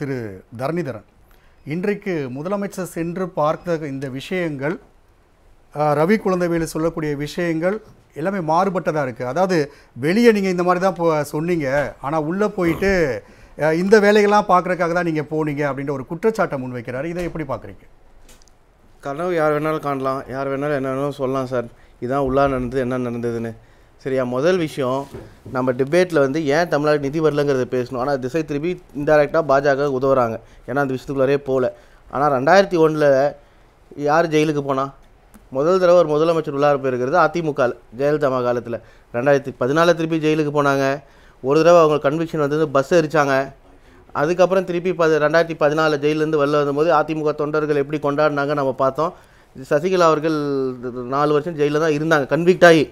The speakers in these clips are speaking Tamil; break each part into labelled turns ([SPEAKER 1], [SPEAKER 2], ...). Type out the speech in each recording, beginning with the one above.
[SPEAKER 1] திரு தரணிதரன் இன்றைக்கு முதலமைச்சர் சென்று பார்த்த இந்த விஷயங்கள் ரவி குழந்தைவேலு சொல்லக்கூடிய விஷயங்கள் எல்லாமே மாறுபட்டதாக இருக்குது அதாவது வெளியே நீங்கள் இந்த மாதிரி தான் சொன்னீங்க ஆனால் உள்ளே போயிட்டு இந்த வேலைகள்லாம் பார்க்குறக்காக தான் நீங்கள் போனீங்க அப்படின்ற ஒரு குற்றச்சாட்டை முன்வைக்கிறாரு இதை எப்படி பார்க்குறீங்க
[SPEAKER 2] கனவு யார் வேணாலும் காணலாம் யார் வேணாலும் என்ன வேணாலும் சொல்லலாம் சார் இதுதான் உள்ளா நடந்தது என்ன நடந்ததுன்னு சரியா முதல் விஷயம் நம்ம டிபேட்டில் வந்து ஏன் தமிழ்நாடு நிதி வரலங்கிறத பேசணும் ஆனால் திசை திருப்பி இன்டெரக்டாக பாஜக உதவுறாங்க ஏன்னா அந்த விஷயத்துக்குள்ளாரே போகல ஆனால் ரெண்டாயிரத்தி ஒன்றில் யார் ஜெயிலுக்கு போனால் முதல் தடவை ஒரு முதலமைச்சர் உள்ளார போயிருக்கிறது அதிமுக ஜெயலலிதா காலத்தில் ரெண்டாயிரத்தி பதினாலில் திருப்பி ஜெயிலுக்கு போனாங்க ஒரு தடவை அவங்க கன்விக்ஷன் வந்து பஸ் எரிச்சாங்க அதுக்கப்புறம் திருப்பி ப ரெண்டாயிரத்தி பதினாலு ஜெயிலேருந்து வெளில வந்தபோது அதிமுக தொண்டர்கள் எப்படி கொண்டாடினாங்க நம்ம பார்த்தோம் சசிகலா அவர்கள் நாலு வருஷம் ஜெயிலில் தான் இருந்தாங்க கன்விக்ட் ஆகி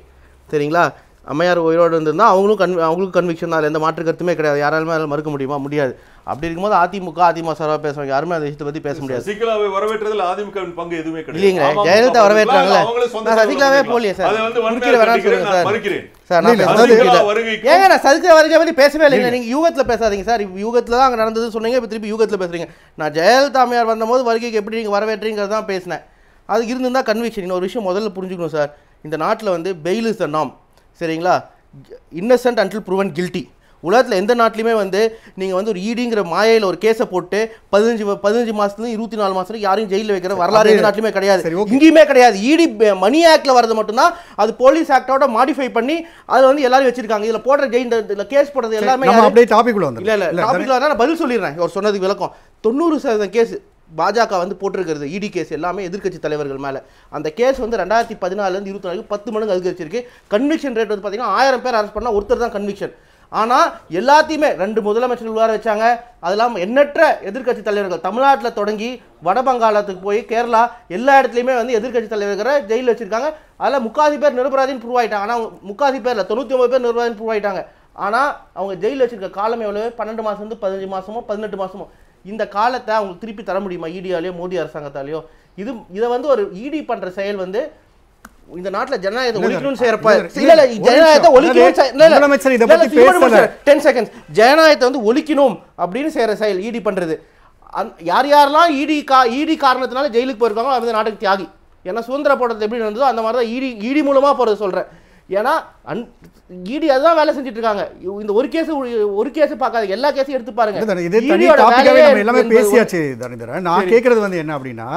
[SPEAKER 2] சரிங்களா அம்மையார் உயிரோடு இருந்திருந்தால் அவங்களும் கன் அவங்களுக்கும் கன்விக்ஷன் தான் எந்த மாற்று கருத்துமே கிடையாது யாராலுமே அதில் மறுக்க முடியுமா முடியாது அப்படி இருக்கும்போது அதிமுக அதிமுக சார்பாக பேசுவாங்க யாருமே அந்த விஷயத்தை பற்றி பேச முடியாது சசிகலாவை வரவேற்றதில் அதிமுக பங்கு எதுவுமே கிடையாது இல்லைங்க ஜெயலலிதா வரவேற்றாங்கல்ல நான் சசிகலாவே போலியே சார் முடிக்கிற வேணாம்னு சொல்லுங்க சார் சார் ஏங்க நான் சசிகலா வருகை பற்றி பேசவே இல்லைங்க நீங்கள் யூகத்தில் பேசாதீங்க சார் யூகத்தில் தான் அங்கே நடந்தது சொன்னீங்க இப்போ திருப்பி யூகத்தில் பேசுறீங்க நான் ஜெயலலிதா அம்மையார் வந்தபோது வருகைக்கு எப்படி நீங்கள் வரவேற்றீங்கிறது தான் பேசினேன் அது இருந்திருந்தால் கன்விக்ஷன் ஒரு விஷயம் முதல்ல புரிஞ்சுக்கணும் சார் இந்த நாட்டில் வந்து பெயில் இஸ் த நாம் சரிங்களா இன்னசென்ட் அன்டில் ப்ரூவன் கில்ட்டி உலகத்தில் எந்த நாட்டிலையுமே வந்து நீங்கள் வந்து ஒரு ஈடிங்கிற e மாயையில் ஒரு கேஸை போட்டு பதினஞ்சு பதினஞ்சு மாதத்துலேருந்து இருபத்தி நாலு மாதம் யாரையும் ஜெயிலில் வைக்கிற வரலாறு எந்த நாட்டிலுமே கிடையாது இங்கேயுமே கிடையாது ஈடி மணி ஆக்டில் வரது மட்டும்தான் அது போலீஸ் ஆக்டோட மாடிஃபை பண்ணி அதை வந்து எல்லாரும் வச்சிருக்காங்க இதில் போடுற ஜெயில் கேஸ் போடுறது எல்லாமே அப்படியே டாபிக் இல்லை இல்லை டாபிக் நான் பதில் சொல்லிடுறேன் அவர் சொன்னதுக்கு விளக்கம் தொண்ணூறு சதவீதம் கேஸ் பாஜக வந்து போட்டிருக்கிறது இடி e கேஸ் எல்லாமே எதிர்க்கட்சி தலைவர்கள் மேலே அந்த கேஸ் வந்து ரெண்டாயிரத்தி பதினாலுலேருந்து இருபத்தி நாலு பத்து மடங்கு அதிகரிச்சிருக்கு கன்விக்ஷன் ரேட் வந்து பார்த்தீங்கன்னா ஆயிரம் பேர் அரெஸ்ட் பண்ணால் ஒருத்தர் தான் கன்விக்ஷன் ஆனால் எல்லாத்தையுமே ரெண்டு முதலமைச்சர்கள் உள்ளார வச்சாங்க அது இல்லாமல் எண்ணற்ற எதிர்க்கட்சி தலைவர்கள் தமிழ்நாட்டில் தொடங்கி வட பங்காளத்துக்கு போய் கேரளா எல்லா இடத்துலையுமே வந்து எதிர்க்கட்சி தலைவர்களை ஜெயிலில் வச்சுருக்காங்க அதில் முக்காசி பேர் நிரபராதின்னு ப்ரூவ் ஆகிட்டாங்க ஆனால் முக்காசி பேரில் தொண்ணூற்றி ஒம்பது பேர் நிரபராதின்னு ப்ரூவ் ஆகிட்டாங்க ஆனால் அவங்க ஜெயிலில் வச்சுருக்க காலம் எவ்வளோ பன்னெண்டு மாதம் வந்து பதினஞ்சு மாதமோ பதினெட்டு மாதமோ இந்த காலத்தை அவங்க திருப்பி தர முடியுமா ஈடியாலேயோ e மோடி அரசாங்கத்தாலேயோ இது இதை வந்து ஒரு இடி e பண்ணுற செயல் வந்து இந்த நாட்டுல ஜனநாயகத்தை ஒழிக்கணும்னு செய்யறப்ப இல்ல ஜனநாயகத்தை ஒழிக்கணும் டென் செகண்ட்ஸ் ஜனநாயகத்தை வந்து ஒழிக்கணும் அப்படின்னு செய்யற செயல் இடி e பண்றது யார் யாரெல்லாம் இடி கா ஈடி காரணத்தினால ஜெயிலுக்கு போயிருக்காங்களோ அவங்க நாட்டுக்கு தியாகி ஏன்னா சுதந்திர போடுறது எப்படி நடந்ததோ அந்த மாதிரி தான் இடி இடி மூலமாக போறது சொல்றேன் ஏன்னா அன் இடி அதுதான் வேலை செஞ்சுட்டு இருக்காங்க இந்த ஒரு கேஸ் ஒரு கேஸ் பார்க்காத எல்லா கேஸையும் எடுத்து பாருங்க e எல்லாமே பேசியாச்சு
[SPEAKER 1] தரணிதரன் நான் கேட்கறது வந்து என்ன அப்படின்னா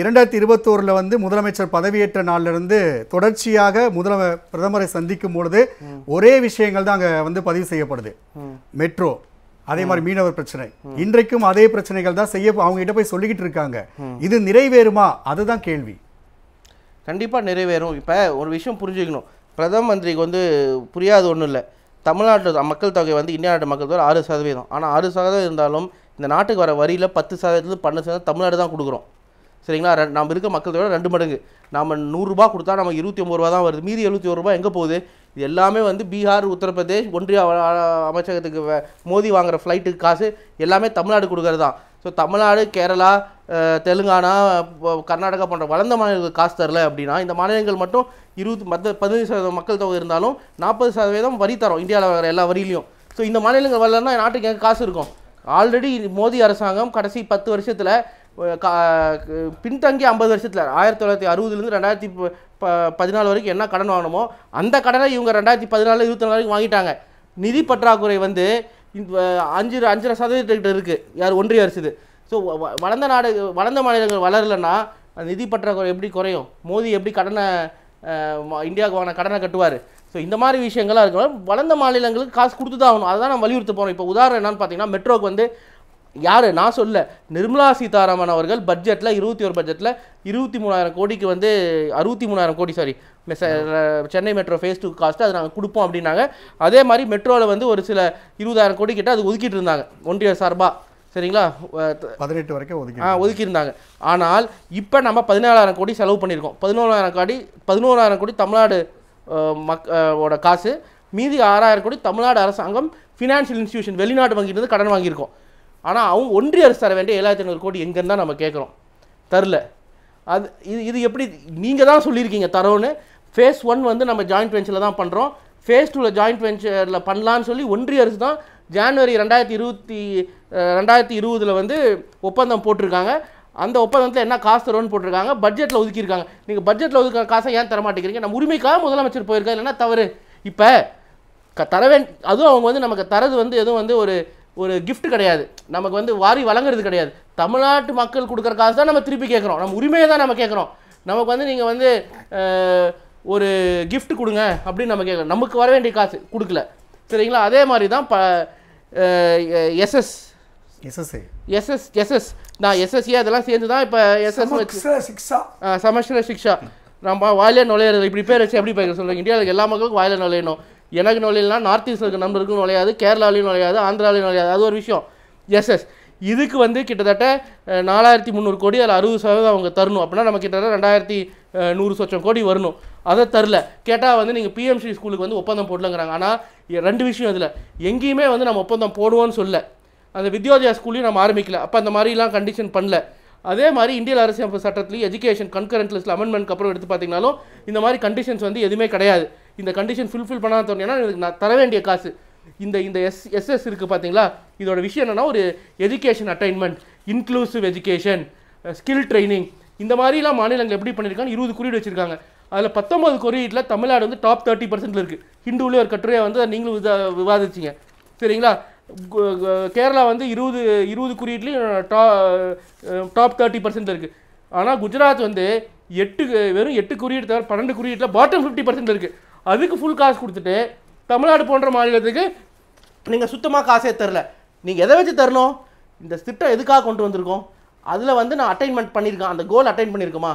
[SPEAKER 1] இரண்டாயிரத்தி இருபத்தோரில் வந்து முதலமைச்சர் பதவியேற்ற நாளிலிருந்து தொடர்ச்சியாக முதல பிரதமரை சந்திக்கும் பொழுது ஒரே விஷயங்கள் தான் அங்கே வந்து பதிவு செய்யப்படுது மெட்ரோ அதே மாதிரி மீனவர் பிரச்சனை இன்றைக்கும் அதே பிரச்சனைகள் தான் செய்ய அவங்க கிட்ட போய் சொல்லிக்கிட்டு இருக்காங்க இது நிறைவேறுமா அதுதான் கேள்வி
[SPEAKER 2] கண்டிப்பாக நிறைவேறும் இப்போ ஒரு விஷயம் புரிஞ்சுக்கணும் பிரதம மந்திரிக்கு வந்து புரியாத ஒன்றும் இல்லை தமிழ்நாட்டு மக்கள் தொகை வந்து இந்தியா நாட்டு மக்கள் தொகை ஆறு சதவீதம் ஆனால் ஆறு சதவீதம் இருந்தாலும் இந்த நாட்டுக்கு வர வரியில் பத்து சதவீதத்துலேருந்து பன்னெண்டு சதவீதம் தமிழ்நாடு தான் கொடுக்குறோம் சரிங்களா ரெ நம்ம இருக்க மக்கள் தொகை ரெண்டு மடங்கு நம்ம நூறுரூபா கொடுத்தா நமக்கு இருபத்தி ஒம்பது ரூபா தான் வருது மீதி எழுபத்தி ஒரு ரூபா எங்கே போகுது இது எல்லாமே வந்து பீகார் உத்தரப்பிரதேஷ் ஒன்றிய அமைச்சகத்துக்கு மோதி வாங்குகிற ஃப்ளைட்டுக்கு காசு எல்லாமே தமிழ்நாடு கொடுக்குறது தான் ஸோ தமிழ்நாடு கேரளா தெலுங்கானா கர்நாடகா போன்ற வளர்ந்த மாநிலங்கள் காசு தரல அப்படின்னா இந்த மாநிலங்கள் மட்டும் இருபது மற்ற பதினஞ்சு சதவீதம் மக்கள் தொகை இருந்தாலும் நாற்பது சதவீதம் வரி தரோம் இந்தியாவில் வர எல்லா வரியிலையும் ஸோ இந்த மாநிலங்கள் வரலன்னா நாட்டுக்கு எங்கே காசு இருக்கும் ஆல்ரெடி மோடி அரசாங்கம் கடைசி பத்து வருஷத்தில் பின்தங்கி ஐம்பது வருஷத்தில் ஆயிரத்தி தொள்ளாயிரத்தி அறுபதுலேருந்து ரெண்டாயிரத்தி பதினாலு வரைக்கும் என்ன கடன் வாங்கணுமோ அந்த கடனை இவங்க ரெண்டாயிரத்தி பதினாலு இருபத்தி நாலு வரைக்கும் வாங்கிட்டாங்க நிதி பற்றாக்குறை வந்து அஞ்சு அஞ்சரை சதவீதத்துக்கிட்ட இருக்குது யார் ஒன்றிய அரசு ஸோ வளர்ந்த நாடு வளர்ந்த மாநிலங்கள் வளரலைன்னா நிதி பற்றாக்குறை எப்படி குறையும் மோடி எப்படி கடனை இந்தியாவுக்கு வாங்கின கடனை கட்டுவார் ஸோ இந்த மாதிரி விஷயங்கள்லாம் இருக்கலாம் வளர்ந்த மாநிலங்களுக்கு காசு கொடுத்து தான் ஆகணும் அதை தான் நம்ம வலியுறுத்த போகிறோம் இப்போ உதாரணம் என்னன்னு பார்த்தீங்கன்னா மெட்ரோக்கு வந்து யார் நான் சொல்ல நிர்மலா சீதாராமன் அவர்கள் பட்ஜெட்டில் இருபத்தி ஒரு பட்ஜெட்டில் இருபத்தி மூணாயிரம் கோடிக்கு வந்து அறுபத்தி மூணாயிரம் கோடி sorry Chennai metro phase two cost அதை நாங்கள் கொடுப்போம் அப்படின்னாங்க அதே மாதிரி மெட்ரோவில் வந்து ஒரு சில இருபதாயிரம் கோடி கிட்ட அது ஒதுக்கிட்டு இருந்தாங்க ஒன்றிய சார்பாக சரிங்களா பதினெட்டு வரைக்கும் ஒதுக்கி ஒதுக்கியிருந்தாங்க ஆனால் இப்போ நம்ம பதினேழாயிரம் கோடி செலவு பண்ணியிருக்கோம் பதினோராயிரம் கோடி பதினோராயிரம் கோடி தமிழ்நாடு மக்கோட காசு மீதி ஆறாயிரம் கோடி தமிழ்நாடு அரசாங்கம் ஃபினான்ஷியல் இன்ஸ்டியூஷன் வெளிநாட்டு வங்கியிலிருந்து கடன் வாங்கியிருக்கோம் ஆனால் அவங்க ஒன்றிய அரசு தர வேண்டிய ஏழாயிரத்தி ஐநூறு கோடி எங்கேன்னு தான் நம்ம கேட்குறோம் தரல அது இது இது எப்படி நீங்கள் தான் சொல்லியிருக்கீங்க தரோன்னு ஃபேஸ் ஒன் வந்து நம்ம ஜாயிண்ட் வெஞ்சரில் தான் பண்ணுறோம் ஃபேஸ் டூவில் ஜாயிண்ட் வெஞ்சரில் பண்ணலான்னு சொல்லி ஒன்றிய அரசு தான் ஜான்வரி ரெண்டாயிரத்தி இருபத்தி ரெண்டாயிரத்தி இருபதில் வந்து ஒப்பந்தம் போட்டிருக்காங்க அந்த ஒப்பந்தத்தில் என்ன காசு தரும்னு போட்டிருக்காங்க பட்ஜெட்டில் ஒதுக்கியிருக்காங்க நீங்கள் பட்ஜெட்டில் ஒதுக்க காசை ஏன் தர நம்ம உரிமைக்காக முதலமைச்சர் போயிருக்காரு என்ன தவறு இப்போ க தரவே அதுவும் அவங்க வந்து நமக்கு தரது வந்து எதுவும் வந்து ஒரு ஒரு கிஃப்ட் கிடையாது நமக்கு வந்து வாரி வழங்குறது கிடையாது தமிழ்நாட்டு மக்கள் கொடுக்குற காசு தான் நம்ம திருப்பி கேட்குறோம் நம்ம உரிமையை தான் நம்ம கேட்குறோம் நமக்கு வந்து நீங்கள் வந்து ஒரு கிஃப்ட் கொடுங்க அப்படின்னு நம்ம கேட்குறோம் நமக்கு வர வேண்டிய காசு கொடுக்கல சரிங்களா அதே மாதிரி தான் ப எஸ்எஸ் எஸ்எஸ் எஸ்எஸ் எஸ்எஸ் நான் எஸ்எஸ்ஏ அதெல்லாம் சேர்ந்து தான் இப்போ எஸ்எஸ் சிக்ஷா சமஸ்ர சிக்ஷா நம்ம வாயில நுழையிறது இப்படி பேர் வச்சு எப்படி பேர் சொல்லுங்க இந்தியாவில் எல்லா மக்களுக்கும் வாயில நுழையணும் எனக்கு நுழையலாம் நார்த் ஈஸ்ட் இருக்க நம்பருக்கும் நுழையாது கேரளாலையும் நுழையாது ஆந்திராலையும் நுழையாது அது ஒரு விஷயம் எஸ்எஸ் இதுக்கு வந்து கிட்டத்தட்ட நாலாயிரத்தி முந்நூறு கோடி அதில் அறுபது சதவீதம் அவங்க தரணும் அப்படின்னா நம்ம கிட்டத்தட்ட ரெண்டாயிரத்தி நூறு சொச்சம் கோடி வரணும் அதை தரல கேட்டால் வந்து நீங்கள் பிஎம்சி ஸ்கூலுக்கு வந்து ஒப்பந்தம் போடலங்கிறாங்க ஆனால் ரெண்டு விஷயம் இதில் எங்கேயுமே வந்து நம்ம ஒப்பந்தம் போடுவோம்னு சொல்ல அந்த வித்யோதயா ஸ்கூல்லையும் நம்ம ஆரம்பிக்கல அப்போ அந்த மாதிரிலாம் கண்டிஷன் பண்ணல அதே மாதிரி இந்தியன் அரசியல் சட்டத்துலேயும் எஜுகேஷன் கன்கரண்ட் லிஸ்ட்டில் அப்புறம் எடுத்து பார்த்தீங்கனாலும் இந்த மாதிரி கண்டிஷன்ஸ் வந்து எதுவுமே கிடையாது இந்த கண்டிஷன் ஃபுல்ஃபில் பண்ணாத தோணுன்னா நான் தர வேண்டிய காசு இந்த இந்த எஸ் எஸ்எஸ் இருக்குது பார்த்தீங்களா இதோட விஷயம் என்னென்னா ஒரு education attainment inclusive education skill training இந்த மாதிரிலாம் மாநிலங்கள் எப்படி பண்ணியிருக்காங்க இருபது குறியீடு வச்சுருக்காங்க அதில் பத்தொம்பது குறியீட்டில் தமிழ்நாடு வந்து டாப் தேர்ட்டி பர்சன்டில் இருக்குது ஹிந்துவிலே ஒரு கட்டுரையை வந்து நீங்களும் வித விவாதிச்சிங்க சரிங்களா கேரளா வந்து இருபது இருபது குறியீட்லேயும் டா டாப் தேர்ட்டி பர்சன்ட் இருக்குது ஆனால் குஜராத் வந்து எட்டு வெறும் எட்டு குறியீடு தவிர பன்னெண்டு குறியீட்டில் பாட்டம் ஃபிஃப்டி பர்சன்ட் இருக்குது அதுக்கு ஃபுல் காசு கொடுத்துட்டு தமிழ்நாடு போன்ற மாநிலத்துக்கு நீங்கள் சுத்தமாக காசே தரல நீங்கள் எதை வச்சு தரணும் இந்த திட்டம் எதுக்காக கொண்டு வந்திருக்கோம் அதில் வந்து நான் அட்டைன்மெண்ட் பண்ணியிருக்கேன் அந்த கோல் அட்டைன் பண்ணியிருக்கோமா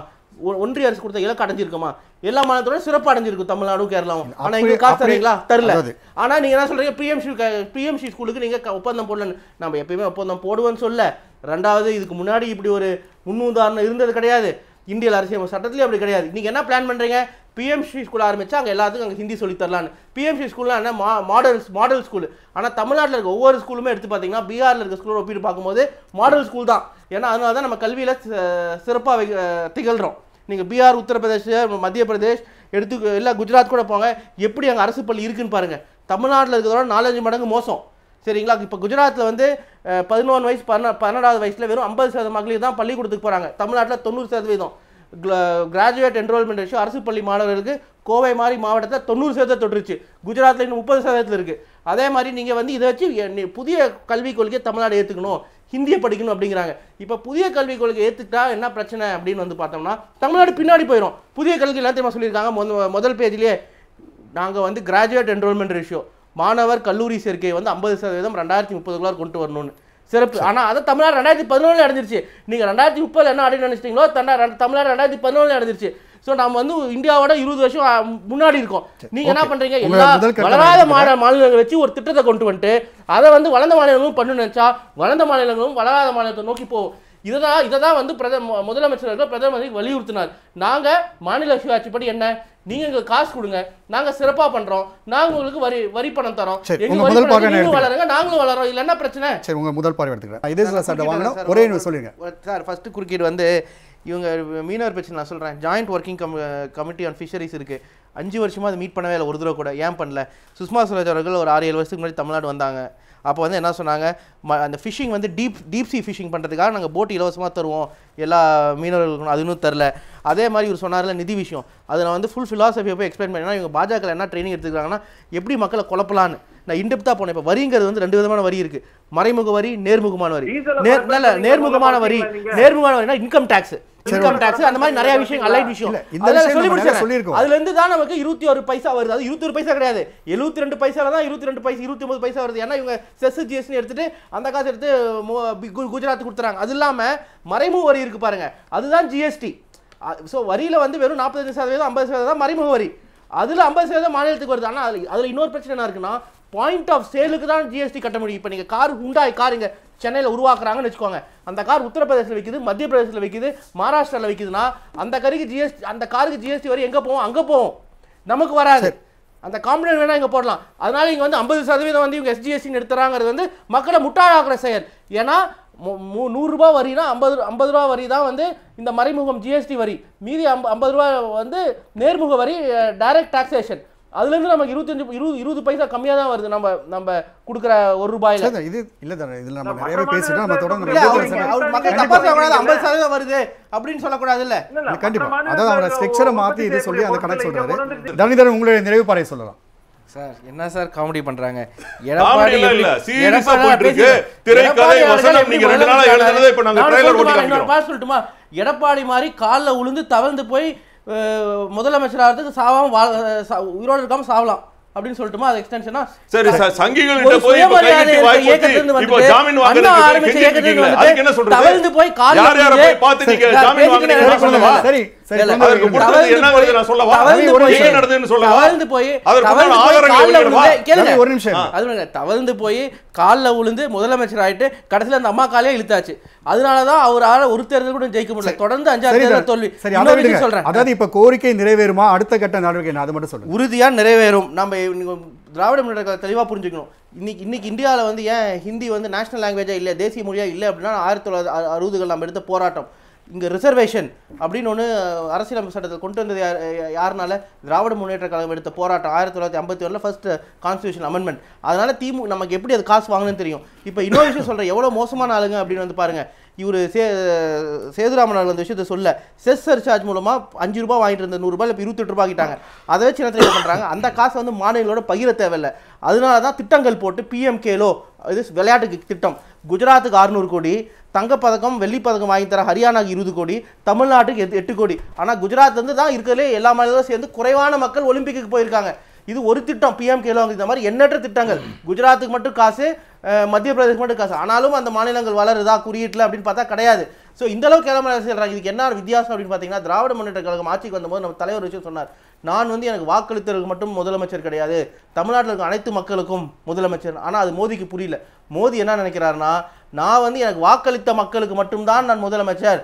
[SPEAKER 2] ஒன்றிய அரசு கொடுத்த இலக்கு அடைஞ்சிருக்குமா எல்லா மாநிலத்தோட சிறப்பு அடைஞ்சிருக்கும் தமிழ்நாடும் கேரளாவும் ஆனா இங்க காசு தரீங்களா தரல ஆனா நீங்க என்ன சொல்றீங்க பிஎம்சி பிஎம்சி ஸ்கூலுக்கு நீங்க ஒப்பந்தம் போடல நம்ம எப்பயுமே ஒப்பந்தம் போடுவோம்னு சொல்ல ரெண்டாவது இதுக்கு முன்னாடி இப்படி ஒரு முன்னுதாரணம் இருந்தது கிடையாது இந்தியல் அரசியல் சட்டத்திலே அப்படி கிடையாது நீங்கள் என்ன பிளான் பண்ணுறீங்க பிஎம்சி ஸ்கூல் ஆரம்பித்தா அங்கே எல்லாத்துக்கும் அங்கே ஹிந்தி சொல்லித்தரலான்னு பிஎம்சி ஸ்கூல்லாம் என்ன மா மாடல்ஸ் மாடல் ஸ்கூல் ஆனால் தமிழ்நாட்டில் இருக்க ஒவ்வொரு ஸ்கூலுமே எடுத்து பார்த்தீங்கன்னா பீகாரில் இருக்க ஸ்கூலில் ஒப்பிட்டு பார்க்கும்போது மாடல் ஸ்கூல் தான் ஏன்னா அதனால தான் நம்ம கல்வியில் சிறப்பாக வை திகழ்கிறோம் நீங்கள் பீகார் உத்தரப்பிரதேஷ் மத்திய பிரதேஷ் எடுத்து இல்லை குஜராத் கூட போங்க எப்படி அங்கே அரசு பள்ளி இருக்குன்னு பாருங்கள் தமிழ்நாட்டில் இருக்கிறதோட நாலஞ்சு மடங்கு மோசம் சரிங்களா இப்போ குஜராத்தில் வந்து பதினோரு வயசு பன்ன பன்னெண்டாவது வயசில் வெறும் ஐம்பது சதவீத மகளிர் தான் பள்ளிக்கூடத்துக்கு போகிறாங்க தமிழ்நாட்டில் தொண்ணூறு சதவீதம் கிராஜுவேட் என்ரோல்மெண்ட் ரேஷியோ அரசு பள்ளி மாணவர்களுக்கு கோவை மாதிரி மாவட்டத்தில் தொண்ணூறு சதவீதம் தொட்டுருச்சு குஜராத்தில் இன்னும் முப்பது சதவீதத்தில் இருக்குது அதே மாதிரி நீங்கள் வந்து இதை வச்சு புதிய கல்விக் கொள்கையை தமிழ்நாடு ஏற்றுக்கணும் ஹிந்தியை படிக்கணும் அப்படிங்கிறாங்க இப்போ புதிய கல்விக் கொள்கை ஏற்றுக்கிட்டா என்ன பிரச்சனை அப்படின்னு வந்து பார்த்தோம்னா தமிழ்நாடு பின்னாடி போயிடும் புதிய கல்வி எல்லாத்தையுமே சொல்லியிருக்காங்க முதல் பேஜ்லேயே நாங்கள் வந்து கிராஜுவேட் என்ரோல்மெண்ட் ரேஷியோ மாணவர் கல்லூரி சேர்க்கை வந்து ஐம்பது சதவீதம் ரெண்டாயிரத்தி முப்பதுக்குள்ளார் கொண்டு வரணும்னு சிறப்பு ஆனால் அதை தமிழ்நாடு ரெண்டாயிரத்தி பதினொன்று நடந்துருச்சு நீங்கள் ரெண்டாயிரத்தி முப்பதில் என்ன அப்படின்னு நினச்சிட்டிங்களோ தமிழ்நாடு ரெண்டாயிரத்தி பதினொன்று நடந்துருச்சு ஸோ நம்ம வந்து இந்தியாவோட இருபது வருஷம் முன்னாடி இருக்கோம் நீங்கள் என்ன பண்ணுறீங்க எல்லா வளராத மாநில மாநிலங்களை வச்சு ஒரு திட்டத்தை கொண்டு வந்துட்டு அதை வந்து வளர்ந்த மாநிலங்களும் பண்ணு நினச்சா வளர்ந்த மாநிலங்களும் வளராத மாநிலத்தை நோக்கி போவோம் இதை தான் இதை தான் வந்து பிரத முதலமைச்சர்கள் பிரதமர் வலியுறுத்தினார் நாங்கள் மாநில சுயாட்சிப்படி என்ன நீங்க எங்களுக்கு காசு கொடுங்க நாங்க சிறப்பா பண்றோம் நாங்க உங்களுக்கு வரி வரி பணம் தரோம் உங்க முதல் பார்வை வளருங்க நாங்களும் வளரோம் இல்ல பிரச்சனை சரி உங்க
[SPEAKER 1] முதல் பார்வை எடுத்துக்கிறேன் இதே சட்டை வாங்கணும் ஒரே சொல்லுங்க
[SPEAKER 2] சார் ஃபர்ஸ்ட் குறுக்கீடு வந்து இவங்க மீனவர் பிரச்சனை நான் சொல்றேன் joint working committee on fisheries இருக்கு அஞ்சு வருஷமாக அதை மீட் பண்ணவே இல்லை ஒரு தடவை கூட ஏன் பண்ணல சுஷ்மா சுவராஜ் அவர்கள் ஒரு ஆறு ஏழு வருஷத்துக்கு முன்னாடி தமிழ்நாடு வந்தாங்க அப்போ வந்து என்ன சொன்னாங்க ம அந்த ஃபிஷிங் வந்து டீப் டீப் சி ஃபிஷிங் பண்ணுறதுக்காக நாங்கள் போட் இலவசமாக தருவோம் எல்லா மீனவர்களுக்கும் அது இன்னும் தரல அதே மாதிரி இவர் சொன்னார்ல நிதி விஷயம் அதை நான் வந்து ஃபுல் ஃபிலாசபியை போய் எக்ஸ்பிளைன் பண்ணேன் இவங்க பாஜக என்ன ட்ரைனிங் எடுத்துக்கிறாங்கன்னா எப்படி மக்களை குழப்பலான்னு நான் இன்டெப்த்தாக போனேன் இப்போ வரிங்கிறது வந்து ரெண்டு விதமான வரி இருக்குது மறைமுக வரி நேர்முகமான வரி நேர் நேர்முகமான வரி நேர்முகமான வரினா இன்கம் டேக்ஸ் இன்கம் டாக்ஸ் அந்த மாதிரி நிறைய விஷயம் அலைட் விஷயம் அதனால சொல்லி முடிச்சிருக்கோம் அதுல இருந்து தான் நமக்கு இருபத்தி ஒரு பைசா வருது அது இருபத்தி ஒரு பைசா கிடையாது எழுபத்தி ரெண்டு பைசால தான் இருபத்தி ரெண்டு பைசா இருபத்தி ஒன்பது பைசா வருது ஏன்னா இவங்க செஸ் ஜிஎஸ்டி எடுத்துட்டு அந்த காசு எடுத்து குஜராத் கொடுத்துறாங்க அது இல்லாம மறைமுக வரி இருக்கு பாருங்க அதுதான் ஜிஎஸ்டி ஸோ வரியில வந்து வெறும் நாற்பத்தஞ்சு சதவீதம் ஐம்பது சதவீதம் மறைமுக வரி அதுல ஐம்பது சதவீதம் மாநிலத்துக்கு வருது ஆனால் அதுல இன்னொரு பிரச்சனை என்ன இருக்குன்னா பாயிண்ட் ஆஃப் சேலுக்கு தான் ஜிஎஸ்டி கட்ட முடியும் இப்போ நீங்கள் கார் உண்டாய் கார் இங்கே சென்னையில் உருவாக்குறாங்கன்னு வச்சுக்கோங்க அந்த கார் உத்தரப்பிரதேசத்தில் விற்கிது மத்திய பிரதேசத்தில் விற்கிது மகாராஷ்டிராவில் விற்கிதுன்னா அந்த கருக்கு ஜிஎஸ்டி அந்த காருக்கு ஜிஎஸ்டி வரி எங்கே போவோம் அங்கே போவோம் நமக்கு வராது அந்த காம்பனன்ட் வேணால் இங்கே போடலாம் அதனால் இங்கே வந்து ஐம்பது சதவீதம் வந்து இவங்க எஸ்ஜிஎஸ்டின்னு எடுத்துறாங்கிறது வந்து மக்களை முட்டாளாக்குற செயல் ஏன்னா நூறுரூபா வரினா ஐம்பது ஐம்பது ரூபா வரி தான் வந்து இந்த மறைமுகம் ஜிஎஸ்டி வரி மீதி ஐம்பது ரூபா வந்து நேர்முக வரி டைரக்ட் டாக்ஸேஷன் அதுலேருந்து நமக்கு இருபத்தஞ்சு இருபது இருபது பைசா கம்மியாக தான் வருது நம்ம நம்ம கொடுக்குற ஒரு ரூபாயில் இது இல்லை தானே இதில் நம்ம
[SPEAKER 1] நிறைய பேசிட்டு நம்ம தொடர்ந்து ஐம்பது
[SPEAKER 2] சதவீதம் வருது அப்படின்னு சொல்லக்கூடாது இல்லை கண்டிப்பாக அதாவது அவரை ஸ்ட்ரக்சரை மாற்றி இது சொல்லி அந்த கணக்கு சொல்கிறாரு
[SPEAKER 1] தனிதரன் உங்களுடைய நிறைவு பாறை சொல்லலாம்
[SPEAKER 2] சார் என்ன சார் காமெடி பண்றாங்க எடப்பாடி இல்ல சீரியஸா திரைக்கதை வசனம் நீங்க ரெண்டு நாளா இப்ப நாங்க ட்ரைலர் ஓட்டி காமிக்கிறோம் எடப்பாடி மாதிரி கால்ல உளுந்து தவழ்ந்து போய் முதலமைச்சர் ஆகிறதுக்கு சாவாம உயிரோடு இருக்காம சாவலாம் அப்படின்னு சொல்லிட்டுமா அது எக்ஸ்டென்ஷனா சரி சங்கிகள் போய் பார்த்து நீங்க சரி தவழ்ந்து போய் காலில் விழுந்து முதலமைச்சர் ஆயிட்டு கடைசியில் அந்த அம்மா காலே இழுத்தாச்சு அதனாலதான் அவரால் ஒரு தேர்தல் கூட ஜெயிக்க முடியல தொடர்ந்து அஞ்சாறு தேர்தல் தோல்வி சொல்றேன் அதாவது
[SPEAKER 1] இப்ப கோரிக்கை நிறைவேறுமா அடுத்த கட்ட நடவடிக்கை அது மட்டும் சொல்லுங்க உறுதியா நிறைவேறும்
[SPEAKER 2] நம்ம திராவிட முன்னேற்ற தெளிவாக புரிஞ்சுக்கணும் இன்னைக்கு இன்னைக்கு இந்தியாவில் வந்து ஏன் ஹிந்தி வந்து நேஷனல் லாங்குவேஜாக இல்லை தேசிய மொழியாக இல்லை அப்படின்னா ஆயிரத்தி தொள்ளாயிரத்தி அறுபதுகள் நம்ம எடுத்த போராட்டம் இங்கே ரிசர்வேஷன் அப்படின்னு ஒன்று அரசியலமைப்பு சட்டத்தில் கொண்டு வந்தது யார் யாருனால திராவிட முன்னேற்ற கழகம் எடுத்த போராட்டம் ஆயிரத்தி தொள்ளாயிரத்தி ஐம்பத்தி ஒன்றில் ஃபஸ்ட்டு கான்ஸ்டியூஷன் அமெண்ட்மெண்ட் அதனால் திமுக நமக்கு எப்படி அது காசு வாங்கணும்னு தெரியும் இப்போ இன்னொரு விஷயம் சொல்கிறேன் எவ்வளோ மோசமான ஆளுங்க அப்படின்னு வந்து பாருங்கள் இவர் சே சேதுராமன் அந்த விஷயத்த சொல்ல செஸ் சர்ச்சார்ஜ் மூலமாக அஞ்சு ரூபா வாங்கிட்டு இருந்த நூறுரூபா இப்போ இருபத்தெட்டு ரூபா ஆகிட்டாங்க அதை வச்சு என்ன பண்ணுறாங்க அந்த காசை வந்து மாநிலங்களோட பகிர தேவையில்லை அதனால தான் திட்டங்கள் போட்டு பிஎம்கேலோ இது விளையாட்டுக்கு திட்டம் குஜராத்துக்கு அறுநூறு கோடி தங்கப்பதக்கம் வெள்ளிப்பதக்கம் வாங்கி தர ஹரியானாக்கு இருபது கோடி தமிழ்நாட்டுக்கு எட்டு கோடி ஆனால் குஜராத் வந்து தான் இருக்கிறதுலே எல்லா மாநிலங்களும் சேர்ந்து குறைவான மக்கள் ஒலிம்பிக்கு போயிருக்காங்க இது ஒரு திட்டம் பிஎம் கேலோ இந்த மாதிரி எண்ணற்ற திட்டங்கள் குஜராத்துக்கு மட்டும் காசு மத்திய பிரதேசம் மட்டும் காசு ஆனாலும் அந்த மாநிலங்கள் வளருதா குறியீட்டில் அப்படின்னு பார்த்தா கிடையாது ஸோ இந்த அளவுக்கு கிளம்ப செல்றாங்க இதுக்கு என்ன வித்தியாசம் அப்படின்னு பார்த்தீங்கன்னா திராவிட முன்னேற்ற கழகம் ஆட்சிக்கு வந்தபோது நம்ம தலைவர் விஷயம் சொன்னார் நான் வந்து எனக்கு வாக்களித்தவர்களுக்கு மட்டும் முதலமைச்சர் கிடையாது தமிழ்நாட்டில் இருக்க அனைத்து மக்களுக்கும் முதலமைச்சர் ஆனால் அது மோதிக்கு புரியல மோதி என்ன நினைக்கிறாருன்னா நான் வந்து எனக்கு வாக்களித்த மக்களுக்கு மட்டும்தான் நான் முதலமைச்சர்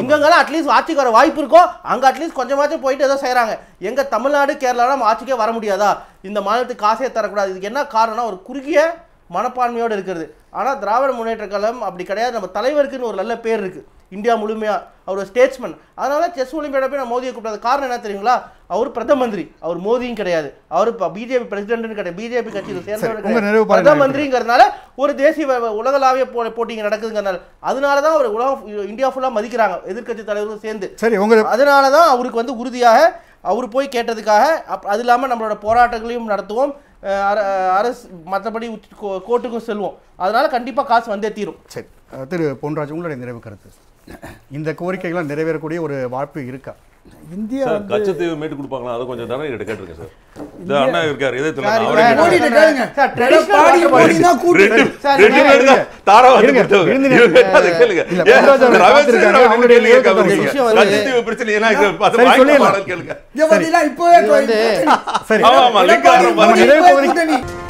[SPEAKER 2] எங்கெங்கெல்லாம் அட்லீஸ்ட் ஆட்சிக்கு வர வாய்ப்பு இருக்கோ அங்கே அட்லீஸ்ட் கொஞ்சமாச்சும் போயிட்டு ஏதோ செய்கிறாங்க எங்கள் தமிழ்நாடு கேரளாலாம் ஆட்சிக்கே வர முடியாதா இந்த மாநிலத்துக்கு காசே தரக்கூடாது இதுக்கு என்ன காரணம்னா ஒரு குறுகிய மனப்பான்மையோடு இருக்கிறது ஆனால் திராவிட முன்னேற்ற கழகம் அப்படி கிடையாது நம்ம தலைவருக்குன்னு ஒரு நல்ல பேர் இருக்குது இந்தியா முழுமையாக அவர் ஸ்டேட்ஸ்மேன் அதனால செஸ் ஒலிம்பியாட போய் நான் மோதியை கூப்பிடாத காரணம் என்ன தெரியுங்களா அவர் பிரதம மந்திரி அவர் மோதியும் கிடையாது அவர் பிஜேபி பிரசிடென்ட்னு கிடையாது பிஜேபி கட்சியில் சேர்ந்தவர் பிரதம மந்திரிங்கிறதுனால ஒரு தேசிய உலகளாவிய போ போட்டிங்க நடக்குதுங்கிறனால அதனால தான் அவர் உலகம் இந்தியா ஃபுல்லாக மதிக்கிறாங்க எதிர்கட்சி தலைவரும் சேர்ந்து சரி உங்க அதனால தான் அவருக்கு வந்து உறுதியாக அவர் போய் கேட்டதுக்காக அப் அது இல்லாமல் நம்மளோட போராட்டங்களையும் நடத்துவோம் அரசு மற்றபடி கோ கோர்ட்டுக்கும் செல்வோம் அதனால் கண்டிப்பாக காசு வந்தே தீரும் சரி திரு
[SPEAKER 1] பொன்ராஜ் உங்களுடைய நிறைவு கருத்து இந்த கோரிக்கைகள்லாம் நிறைவேறக்கூடிய ஒரு வாய்ப்பு இருக்கா
[SPEAKER 2] இந்தியா கச்சத்தீவு மீட்டு கொடுப்பாங்களா அதை கொஞ்சம் நேரம் கிட்ட கேட்டிருக்கேன் சார் இந்த அண்ணா இருக்காரு இதே
[SPEAKER 1] கேளுங்க